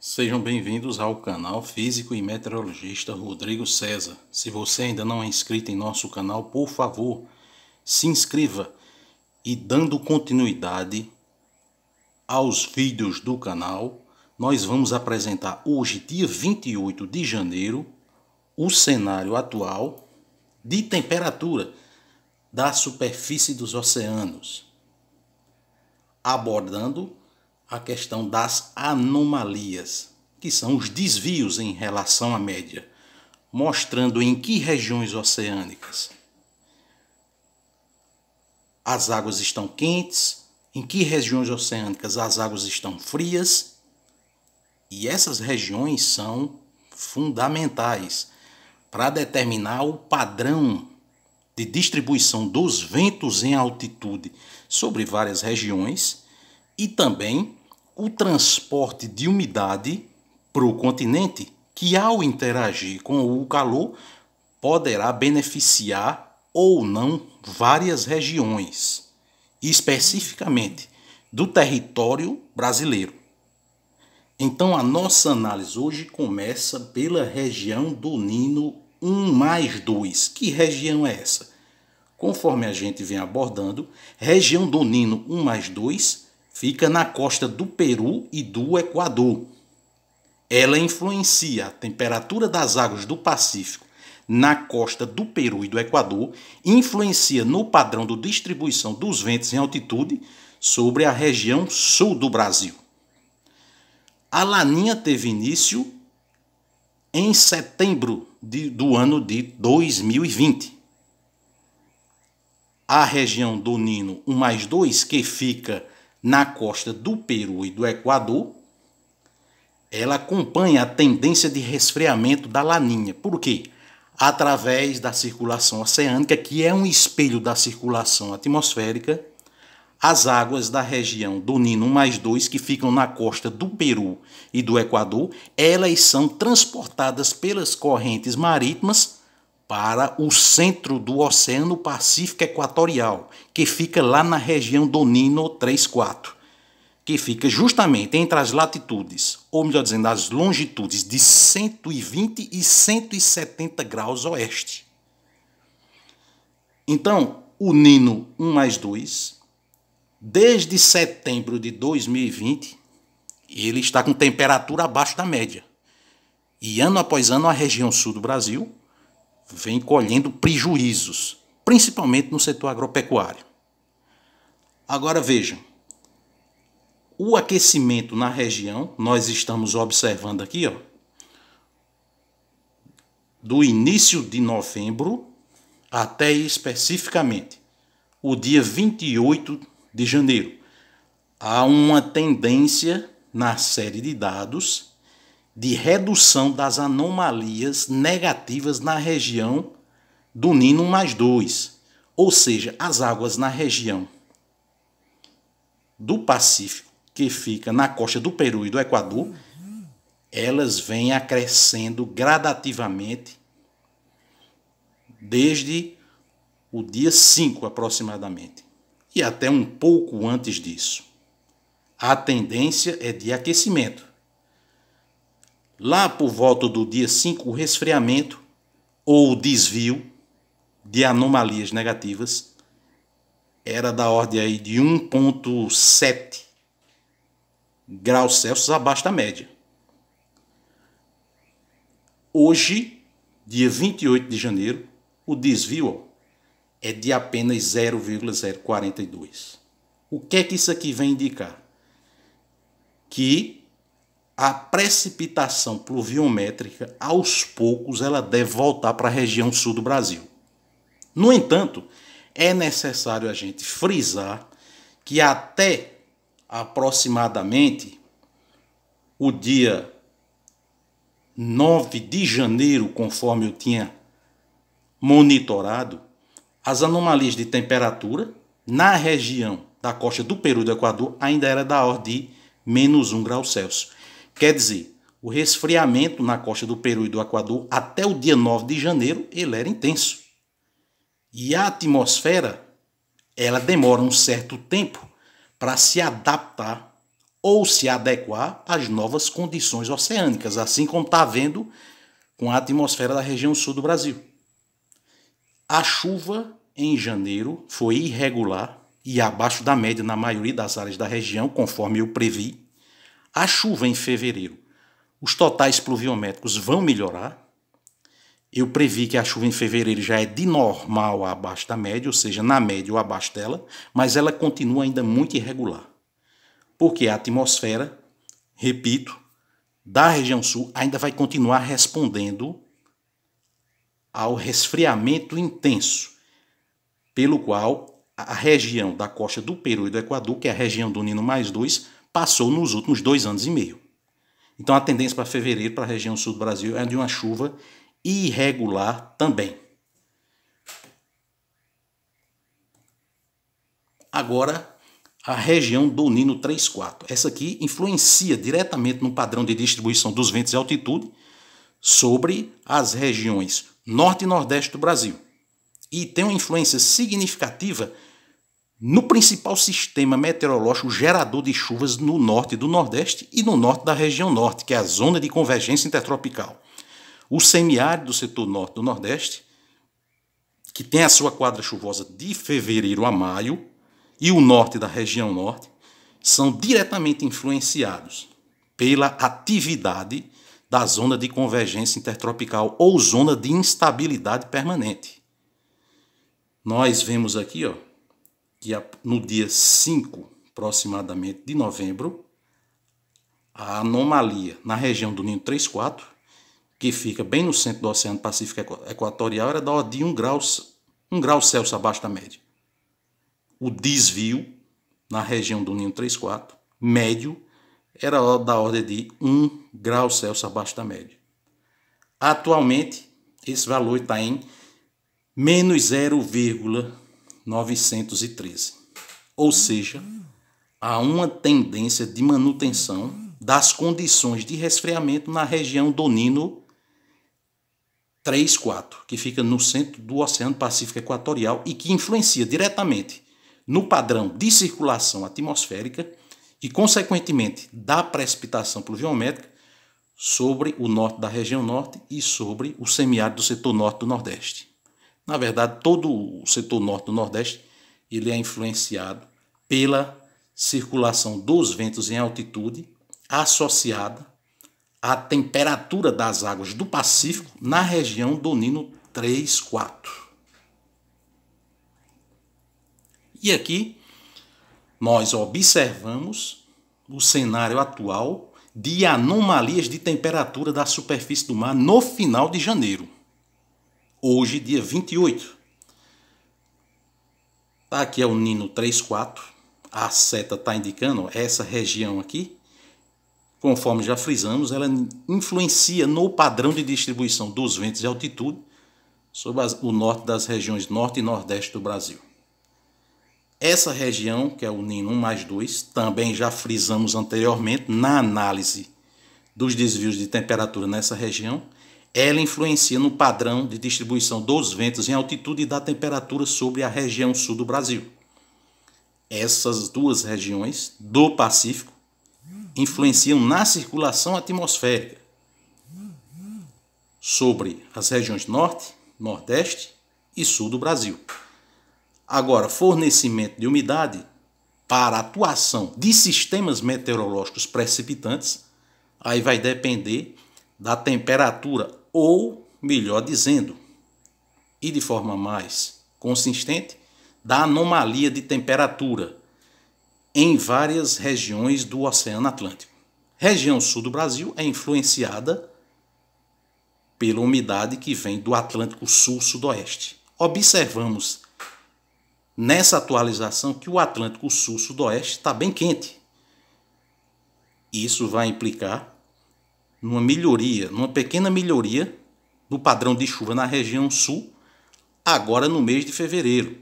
Sejam bem-vindos ao canal Físico e Meteorologista Rodrigo César. Se você ainda não é inscrito em nosso canal, por favor, se inscreva e dando continuidade aos vídeos do canal, nós vamos apresentar hoje, dia 28 de janeiro, o cenário atual de temperatura da superfície dos oceanos, abordando a questão das anomalias, que são os desvios em relação à média, mostrando em que regiões oceânicas as águas estão quentes, em que regiões oceânicas as águas estão frias, e essas regiões são fundamentais para determinar o padrão de distribuição dos ventos em altitude sobre várias regiões e também o transporte de umidade para o continente, que ao interagir com o calor poderá beneficiar ou não várias regiões, especificamente do território brasileiro. Então a nossa análise hoje começa pela região do Nino 1 mais 2. Que região é essa? Conforme a gente vem abordando, região do Nino 1 mais 2 fica na costa do Peru e do Equador. Ela influencia a temperatura das águas do Pacífico na costa do Peru e do Equador, influencia no padrão de distribuição dos ventos em altitude sobre a região sul do Brasil. A laninha teve início em setembro de, do ano de 2020. A região do Nino 1 mais 2, que fica na costa do Peru e do Equador, ela acompanha a tendência de resfriamento da laninha. Por quê? Através da circulação oceânica, que é um espelho da circulação atmosférica, as águas da região do Nino mais 2, que ficam na costa do Peru e do Equador, elas são transportadas pelas correntes marítimas para o centro do Oceano Pacífico Equatorial, que fica lá na região do Nino 34, que fica justamente entre as latitudes, ou melhor dizendo, as longitudes de 120 e 170 graus oeste. Então, o Nino 1 mais 2, desde setembro de 2020, ele está com temperatura abaixo da média. E ano após ano, a região sul do Brasil vem colhendo prejuízos, principalmente no setor agropecuário. Agora vejam, o aquecimento na região, nós estamos observando aqui, ó, do início de novembro até especificamente o dia 28 de janeiro. Há uma tendência na série de dados de redução das anomalias negativas na região do Nino mais 2, ou seja, as águas na região do Pacífico, que fica na costa do Peru e do Equador, elas vêm acrescendo gradativamente desde o dia 5 aproximadamente, e até um pouco antes disso. A tendência é de aquecimento lá por volta do dia 5, o resfriamento ou o desvio de anomalias negativas era da ordem aí de 1,7 graus Celsius abaixo da média. Hoje, dia 28 de janeiro, o desvio é de apenas 0,042. O que é que isso aqui vem indicar? Que a precipitação pluviométrica, aos poucos, ela deve voltar para a região sul do Brasil. No entanto, é necessário a gente frisar que até aproximadamente o dia 9 de janeiro, conforme eu tinha monitorado, as anomalias de temperatura na região da costa do Peru e do Equador ainda era da ordem de menos 1 grau Celsius. Quer dizer, o resfriamento na costa do Peru e do Equador até o dia 9 de janeiro ele era intenso. E a atmosfera ela demora um certo tempo para se adaptar ou se adequar às novas condições oceânicas, assim como está vendo com a atmosfera da região sul do Brasil. A chuva em janeiro foi irregular e abaixo da média na maioria das áreas da região, conforme eu previ a chuva em fevereiro, os totais pluviométricos vão melhorar. Eu previ que a chuva em fevereiro já é de normal abaixo da média, ou seja, na média ou abaixo dela, mas ela continua ainda muito irregular. Porque a atmosfera, repito, da região sul ainda vai continuar respondendo ao resfriamento intenso, pelo qual a região da costa do Peru e do Equador, que é a região do Nino mais 2, passou nos últimos dois anos e meio. Então a tendência para fevereiro para a região sul do Brasil é de uma chuva irregular também. Agora, a região do Nino 3,4. Essa aqui influencia diretamente no padrão de distribuição dos ventos de altitude sobre as regiões norte e nordeste do Brasil. E tem uma influência significativa no principal sistema meteorológico gerador de chuvas no norte do Nordeste e no norte da região norte, que é a zona de convergência intertropical. O semiárido do setor norte do Nordeste, que tem a sua quadra chuvosa de fevereiro a maio, e o norte da região norte, são diretamente influenciados pela atividade da zona de convergência intertropical ou zona de instabilidade permanente. Nós vemos aqui, ó, que no dia 5 aproximadamente de novembro, a anomalia na região do Ninho 34, que fica bem no centro do Oceano Pacífico Equatorial, era da de 1 grau, um grau Celsius abaixo da média. O desvio na região do Ninho 34, médio, era da ordem de 1 grau Celsius abaixo da média. Atualmente, esse valor está em menos 0,1 913. Ou seja, há uma tendência de manutenção das condições de resfriamento na região do Nino 3-4, que fica no centro do Oceano Pacífico Equatorial e que influencia diretamente no padrão de circulação atmosférica e, consequentemente, da precipitação pluviométrica sobre o norte da região norte e sobre o semiárido do setor norte do Nordeste. Na verdade, todo o setor norte do Nordeste ele é influenciado pela circulação dos ventos em altitude associada à temperatura das águas do Pacífico na região do Nino 3, 4. E aqui nós observamos o cenário atual de anomalias de temperatura da superfície do mar no final de janeiro hoje, dia 28. Tá, aqui é o Nino 34. A seta está indicando essa região aqui. Conforme já frisamos, ela influencia no padrão de distribuição dos ventos de altitude sobre as, o norte das regiões norte e nordeste do Brasil. Essa região, que é o nino 1 mais 2, também já frisamos anteriormente na análise dos desvios de temperatura nessa região, ela influencia no padrão de distribuição dos ventos em altitude e da temperatura sobre a região sul do Brasil. Essas duas regiões do Pacífico influenciam na circulação atmosférica sobre as regiões norte, nordeste e sul do Brasil. Agora, fornecimento de umidade para atuação de sistemas meteorológicos precipitantes, aí vai depender da temperatura, ou, melhor dizendo, e de forma mais consistente, da anomalia de temperatura em várias regiões do Oceano Atlântico. Região sul do Brasil é influenciada pela umidade que vem do Atlântico Sul-Sudoeste. Observamos nessa atualização que o Atlântico Sul-Sudoeste está bem quente. Isso vai implicar numa melhoria, numa pequena melhoria do padrão de chuva na região sul, agora no mês de fevereiro.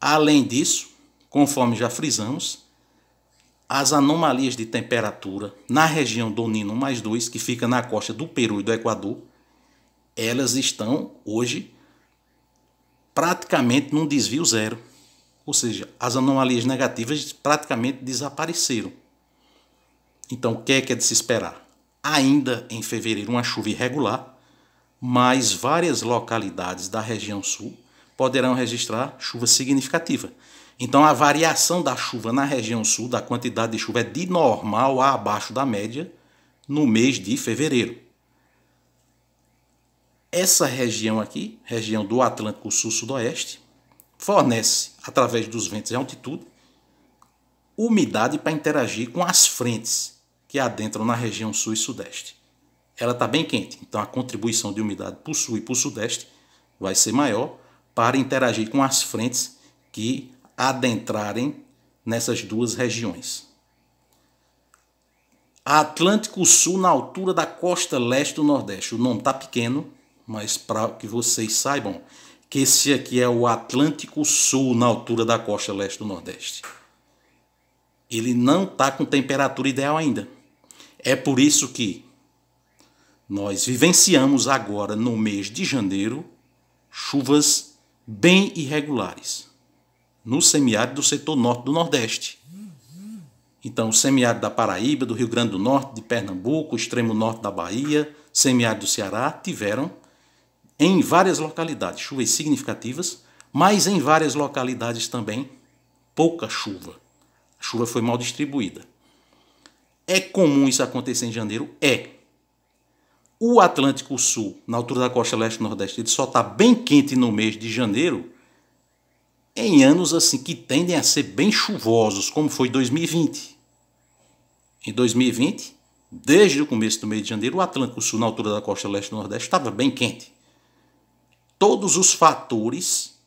Além disso, conforme já frisamos, as anomalias de temperatura na região do Nino mais 2, que fica na costa do Peru e do Equador, elas estão hoje praticamente num desvio zero. Ou seja, as anomalias negativas praticamente desapareceram. Então, o que é que é de se esperar? ainda em fevereiro uma chuva irregular, mas várias localidades da região sul poderão registrar chuva significativa. Então a variação da chuva na região sul, da quantidade de chuva, é de normal a abaixo da média no mês de fevereiro. Essa região aqui, região do Atlântico Sul-Sudoeste, fornece, através dos ventos de altitude, umidade para interagir com as frentes que adentram na região sul e sudeste. Ela está bem quente, então a contribuição de umidade para o sul e para o sudeste vai ser maior para interagir com as frentes que adentrarem nessas duas regiões. Atlântico Sul na altura da costa leste do Nordeste. O nome está pequeno, mas para que vocês saibam que esse aqui é o Atlântico Sul na altura da costa leste do Nordeste. Ele não está com temperatura ideal ainda. É por isso que nós vivenciamos agora, no mês de janeiro, chuvas bem irregulares no semiárido do setor norte do Nordeste. Então, o semiárido da Paraíba, do Rio Grande do Norte, de Pernambuco, extremo norte da Bahia, semiárido do Ceará, tiveram, em várias localidades, chuvas significativas, mas em várias localidades também pouca chuva. A chuva foi mal distribuída. É comum isso acontecer em janeiro? É. O Atlântico Sul, na altura da costa leste-nordeste, ele só está bem quente no mês de janeiro em anos assim que tendem a ser bem chuvosos, como foi 2020. Em 2020, desde o começo do mês de janeiro, o Atlântico Sul, na altura da costa leste-nordeste, estava bem quente. Todos os fatores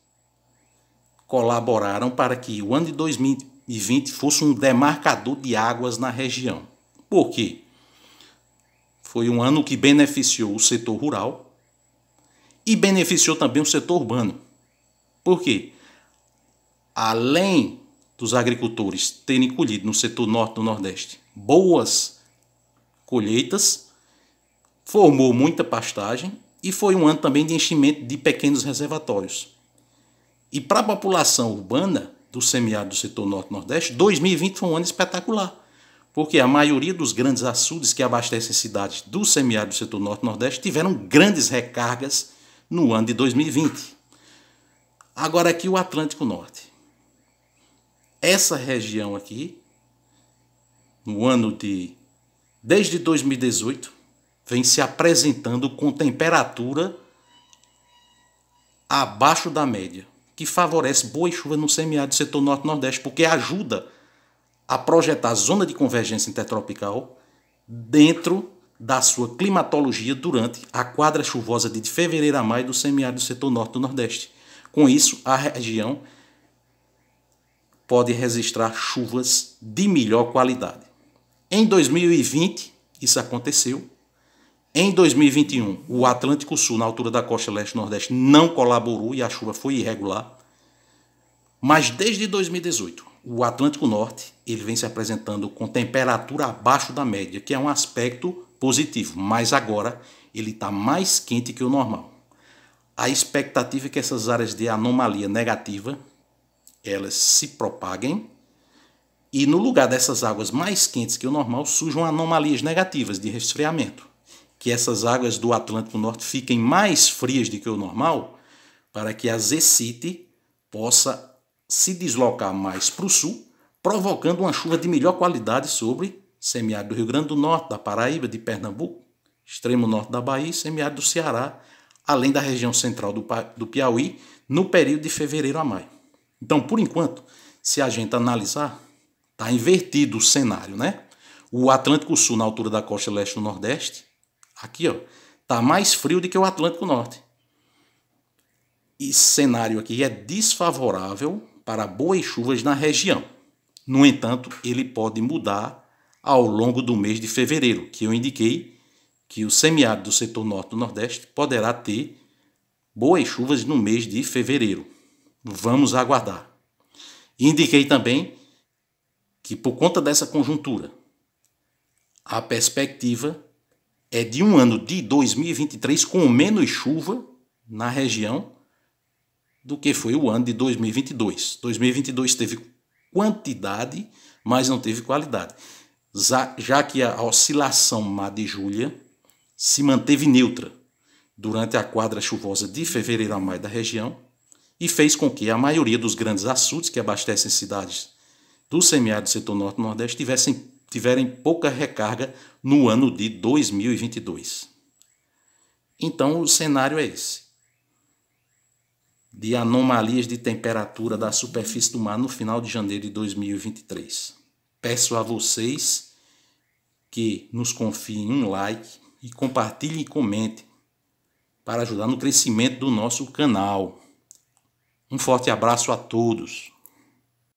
colaboraram para que o ano de 2020 2020 fosse um demarcador de águas na região. Por quê? Foi um ano que beneficiou o setor rural e beneficiou também o setor urbano. Por quê? Além dos agricultores terem colhido no setor norte do Nordeste boas colheitas, formou muita pastagem e foi um ano também de enchimento de pequenos reservatórios. E para a população urbana, do semiárido do setor norte-nordeste, 2020 foi um ano espetacular, porque a maioria dos grandes açudes que abastecem cidades do semiárido do setor norte-nordeste tiveram grandes recargas no ano de 2020. Agora aqui o Atlântico Norte. Essa região aqui, no ano de desde 2018, vem se apresentando com temperatura abaixo da média que favorece boa chuva no semiárido do setor norte-nordeste, porque ajuda a projetar a zona de convergência intertropical dentro da sua climatologia durante a quadra chuvosa de fevereiro a maio do semiárido do setor norte nordeste. Com isso, a região pode registrar chuvas de melhor qualidade. Em 2020, isso aconteceu em 2021, o Atlântico Sul, na altura da costa leste-nordeste, não colaborou e a chuva foi irregular. Mas desde 2018, o Atlântico Norte ele vem se apresentando com temperatura abaixo da média, que é um aspecto positivo, mas agora ele está mais quente que o normal. A expectativa é que essas áreas de anomalia negativa elas se propaguem e no lugar dessas águas mais quentes que o normal surjam anomalias negativas de resfriamento que essas águas do Atlântico Norte fiquem mais frias do que o normal, para que a Zecite possa se deslocar mais para o sul, provocando uma chuva de melhor qualidade sobre semiárido do Rio Grande do Norte, da Paraíba, de Pernambuco, extremo norte da Bahia e semiárido do Ceará, além da região central do Piauí, no período de fevereiro a maio. Então, por enquanto, se a gente analisar, está invertido o cenário, né? O Atlântico Sul na altura da costa leste do Nordeste, Aqui, ó, tá mais frio do que o Atlântico Norte. E cenário aqui é desfavorável para boas chuvas na região. No entanto, ele pode mudar ao longo do mês de fevereiro, que eu indiquei que o semiárido do setor norte do nordeste poderá ter boas chuvas no mês de fevereiro. Vamos aguardar. Indiquei também que por conta dessa conjuntura, a perspectiva é de um ano de 2023 com menos chuva na região do que foi o ano de 2022. 2022 teve quantidade, mas não teve qualidade, já que a oscilação má de julho se manteve neutra durante a quadra chuvosa de fevereiro a maio da região e fez com que a maioria dos grandes açudes que abastecem cidades do semiárido do setor norte-nordeste tivessem tiverem pouca recarga no ano de 2022. Então, o cenário é esse: de anomalias de temperatura da superfície do mar no final de janeiro de 2023. Peço a vocês que nos confiem um like e compartilhem e comentem para ajudar no crescimento do nosso canal. Um forte abraço a todos.